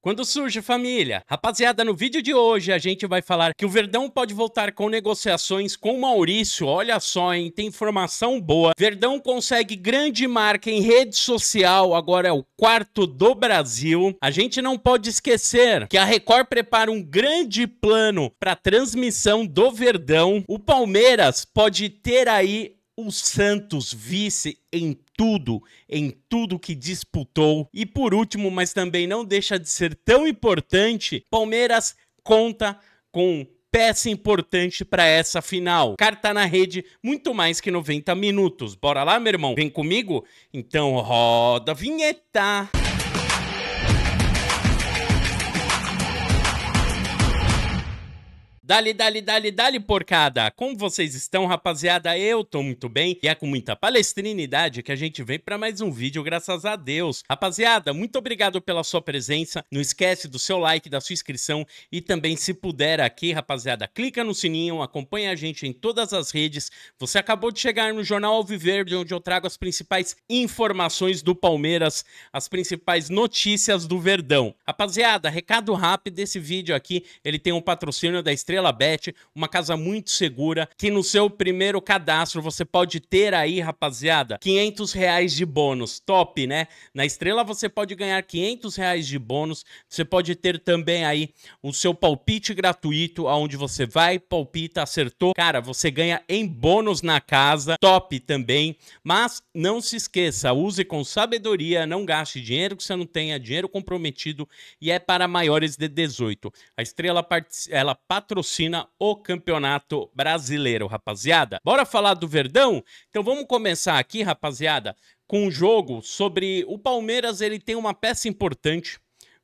Quando surge família? Rapaziada, no vídeo de hoje a gente vai falar que o Verdão pode voltar com negociações com o Maurício. Olha só, hein? Tem informação boa. Verdão consegue grande marca em rede social, agora é o quarto do Brasil. A gente não pode esquecer que a Record prepara um grande plano para transmissão do Verdão. O Palmeiras pode ter aí o Santos vice em tudo, em tudo que disputou. E por último, mas também não deixa de ser tão importante, Palmeiras conta com peça importante para essa final. Carta na rede, muito mais que 90 minutos. Bora lá, meu irmão? Vem comigo? Então roda a vinheta. Dali, dali, dali, dali, porcada! Como vocês estão, rapaziada? Eu tô muito bem e é com muita palestrinidade que a gente vem para mais um vídeo, graças a Deus. Rapaziada, muito obrigado pela sua presença. Não esquece do seu like, da sua inscrição e também, se puder aqui, rapaziada, clica no sininho, acompanha a gente em todas as redes. Você acabou de chegar no Jornal Alviverde, onde eu trago as principais informações do Palmeiras, as principais notícias do Verdão. Rapaziada, recado rápido desse vídeo aqui, ele tem um patrocínio da Estrela Estrela Bet, uma casa muito segura, que no seu primeiro cadastro você pode ter aí, rapaziada, 500 reais de bônus. Top, né? Na Estrela você pode ganhar 500 reais de bônus. Você pode ter também aí o seu palpite gratuito, aonde você vai, palpita, acertou. Cara, você ganha em bônus na casa. Top também. Mas não se esqueça, use com sabedoria, não gaste dinheiro que você não tenha, dinheiro comprometido e é para maiores de 18. A Estrela ela patrocina patrocina o Campeonato Brasileiro, rapaziada. Bora falar do Verdão? Então vamos começar aqui, rapaziada, com um jogo sobre o Palmeiras, ele tem uma peça importante.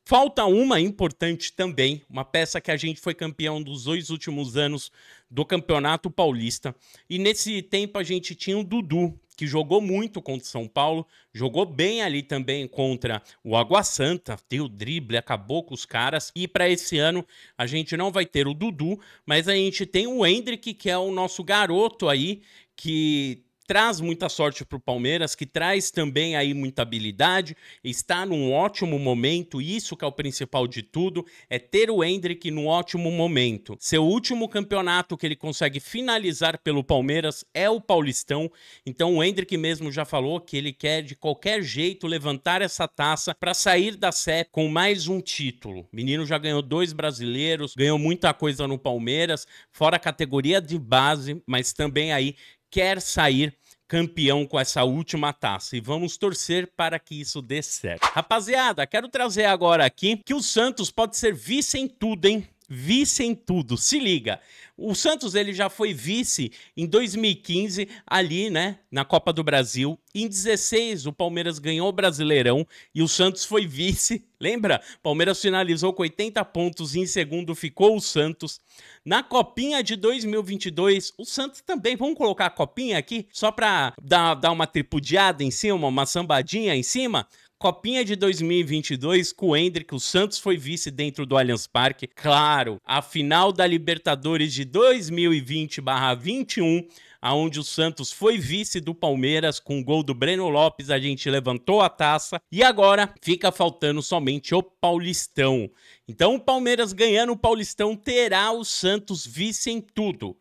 Falta uma importante também, uma peça que a gente foi campeão dos dois últimos anos do Campeonato Paulista. E nesse tempo a gente tinha o Dudu, que jogou muito contra o São Paulo, jogou bem ali também contra o Água Santa, deu drible, acabou com os caras. E para esse ano a gente não vai ter o Dudu, mas a gente tem o Hendrick, que é o nosso garoto aí, que traz muita sorte para o Palmeiras, que traz também aí muita habilidade, está num ótimo momento, isso que é o principal de tudo, é ter o Hendrick num ótimo momento. Seu último campeonato que ele consegue finalizar pelo Palmeiras é o Paulistão, então o Hendrick mesmo já falou que ele quer de qualquer jeito levantar essa taça para sair da Sé com mais um título. O menino já ganhou dois brasileiros, ganhou muita coisa no Palmeiras, fora a categoria de base, mas também aí quer sair campeão com essa última taça e vamos torcer para que isso dê certo. Rapaziada, quero trazer agora aqui que o Santos pode ser vice em tudo, hein? vice em tudo. Se liga. O Santos ele já foi vice em 2015 ali, né, na Copa do Brasil. Em 16 o Palmeiras ganhou o Brasileirão e o Santos foi vice. Lembra? Palmeiras finalizou com 80 pontos e em segundo ficou o Santos. Na Copinha de 2022, o Santos também, vamos colocar a Copinha aqui só para dar, dar uma tripudiada em cima, uma sambadinha em cima. Copinha de 2022, com o Hendrick, o Santos foi vice dentro do Allianz Parque. Claro, a final da Libertadores de 2020/21, aonde o Santos foi vice do Palmeiras com o gol do Breno Lopes, a gente levantou a taça e agora fica faltando somente o Paulistão. Então, o Palmeiras ganhando o Paulistão terá o Santos vice em tudo.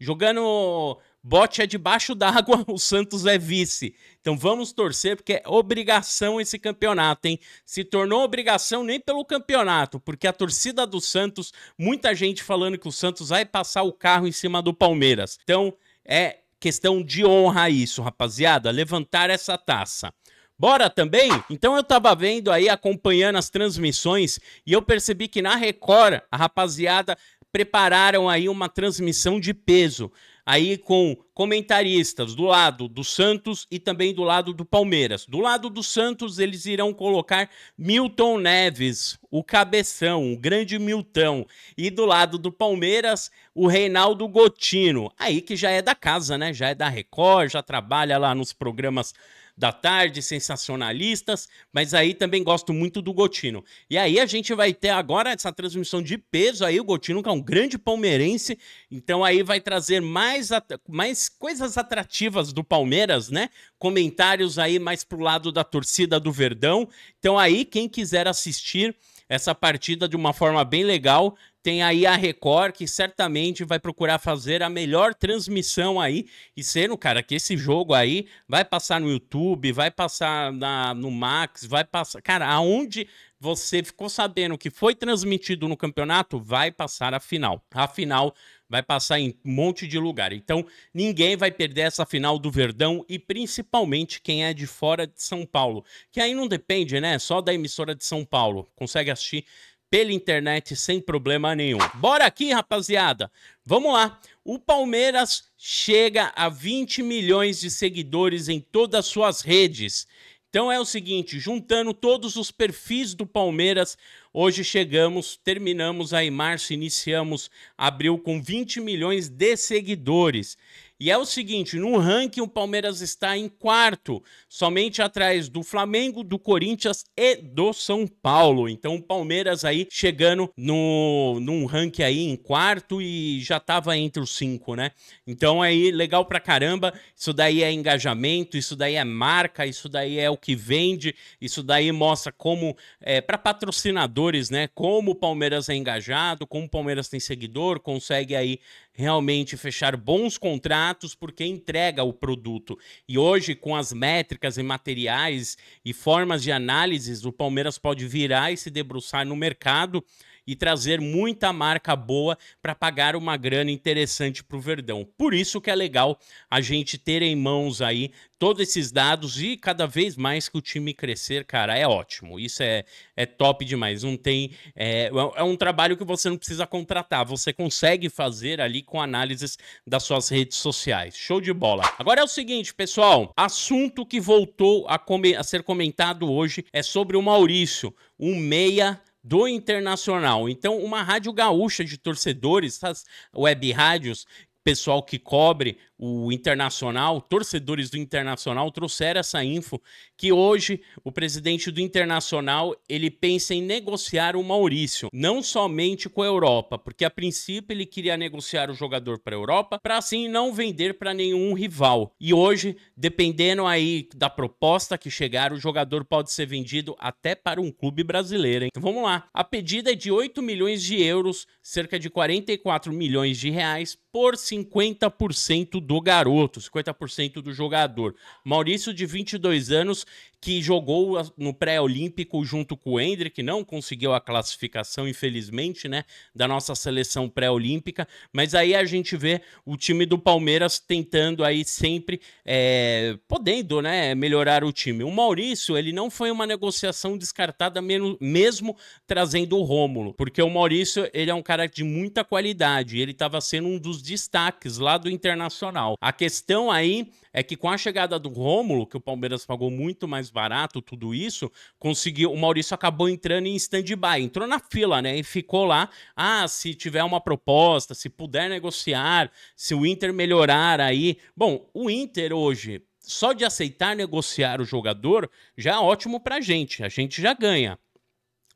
Jogando bote é debaixo d'água, o Santos é vice. Então vamos torcer, porque é obrigação esse campeonato, hein? Se tornou obrigação nem pelo campeonato, porque a torcida do Santos, muita gente falando que o Santos vai passar o carro em cima do Palmeiras. Então é questão de honra isso, rapaziada, levantar essa taça. Bora também? Então eu tava vendo aí, acompanhando as transmissões, e eu percebi que na Record, a rapaziada prepararam aí uma transmissão de peso aí com comentaristas do lado do Santos e também do lado do Palmeiras. Do lado do Santos, eles irão colocar Milton Neves, o cabeção, o grande Milton. E do lado do Palmeiras, o Reinaldo Gotino. Aí que já é da casa, né? Já é da Record, já trabalha lá nos programas da tarde, sensacionalistas, mas aí também gosto muito do Gotino. E aí a gente vai ter agora essa transmissão de peso aí, o Gotino, que é um grande palmeirense, então aí vai trazer mais, mais coisas atrativas do Palmeiras, né? Comentários aí mais pro lado da torcida do Verdão. Então aí, quem quiser assistir essa partida de uma forma bem legal. Tem aí a Record, que certamente vai procurar fazer a melhor transmissão aí. E sendo, cara, que esse jogo aí vai passar no YouTube, vai passar na, no Max, vai passar. Cara, aonde você ficou sabendo que foi transmitido no campeonato, vai passar a final. A final vai passar em um monte de lugar. Então, ninguém vai perder essa final do Verdão e principalmente quem é de fora de São Paulo, que aí não depende, né, só da emissora de São Paulo. Consegue assistir pela internet sem problema nenhum. Bora aqui, rapaziada. Vamos lá. O Palmeiras chega a 20 milhões de seguidores em todas as suas redes. Então é o seguinte, juntando todos os perfis do Palmeiras, Hoje chegamos, terminamos aí março, iniciamos abril com 20 milhões de seguidores. E é o seguinte, no ranking o Palmeiras está em quarto, somente atrás do Flamengo, do Corinthians e do São Paulo. Então o Palmeiras aí chegando no num ranking aí em quarto e já estava entre os cinco, né? Então é aí legal pra caramba. Isso daí é engajamento, isso daí é marca, isso daí é o que vende, isso daí mostra como é, para patrocinador jogadores, né? Como o Palmeiras é engajado, como o Palmeiras tem seguidor, consegue aí realmente fechar bons contratos porque entrega o produto. E hoje, com as métricas e materiais e formas de análises, o Palmeiras pode virar e se debruçar no mercado e trazer muita marca boa para pagar uma grana interessante para o Verdão. Por isso que é legal a gente ter em mãos aí todos esses dados e cada vez mais que o time crescer, cara, é ótimo. Isso é, é top demais. Não tem é, é um trabalho que você não precisa contratar, você consegue fazer ali com análises das suas redes sociais. Show de bola. Agora é o seguinte, pessoal, assunto que voltou a, a ser comentado hoje é sobre o Maurício, um meia do Internacional. Então, uma rádio gaúcha de torcedores, essas web rádios, pessoal que cobre o Internacional, torcedores do Internacional trouxeram essa info que hoje o presidente do Internacional, ele pensa em negociar o Maurício, não somente com a Europa, porque a princípio ele queria negociar o jogador para a Europa, para assim não vender para nenhum rival. E hoje, dependendo aí da proposta que chegar, o jogador pode ser vendido até para um clube brasileiro, hein? Então vamos lá. A pedida é de 8 milhões de euros, cerca de 44 milhões de reais por 50% do garoto, 50% do jogador. Maurício, de 22 anos, que jogou no pré-olímpico junto com o Hendrick, não conseguiu a classificação, infelizmente, né, da nossa seleção pré-olímpica, mas aí a gente vê o time do Palmeiras tentando aí sempre, é, podendo, né, melhorar o time. O Maurício, ele não foi uma negociação descartada mesmo trazendo o Rômulo, porque o Maurício, ele é um cara de muita qualidade, ele estava sendo um dos destaques lá do Internacional. A questão aí é que com a chegada do Rômulo, que o Palmeiras pagou muito mais mais barato, tudo isso, conseguiu. O Maurício acabou entrando em stand-by, entrou na fila, né? E ficou lá. Ah, se tiver uma proposta, se puder negociar, se o Inter melhorar aí. Bom, o Inter hoje, só de aceitar negociar o jogador, já é ótimo pra gente. A gente já ganha.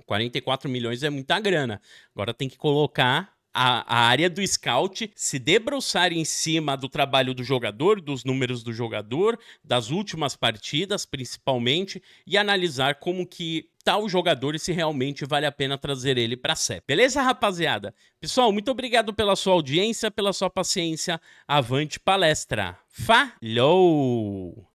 44 milhões é muita grana. Agora tem que colocar a, a, área do scout se debruçar em cima do trabalho do jogador, dos números do jogador, das últimas partidas, principalmente, e analisar como que tal jogador e se realmente vale a pena trazer ele para a CEP. Beleza, rapaziada? Pessoal, muito obrigado pela sua audiência, pela sua paciência. Avante palestra. Falou!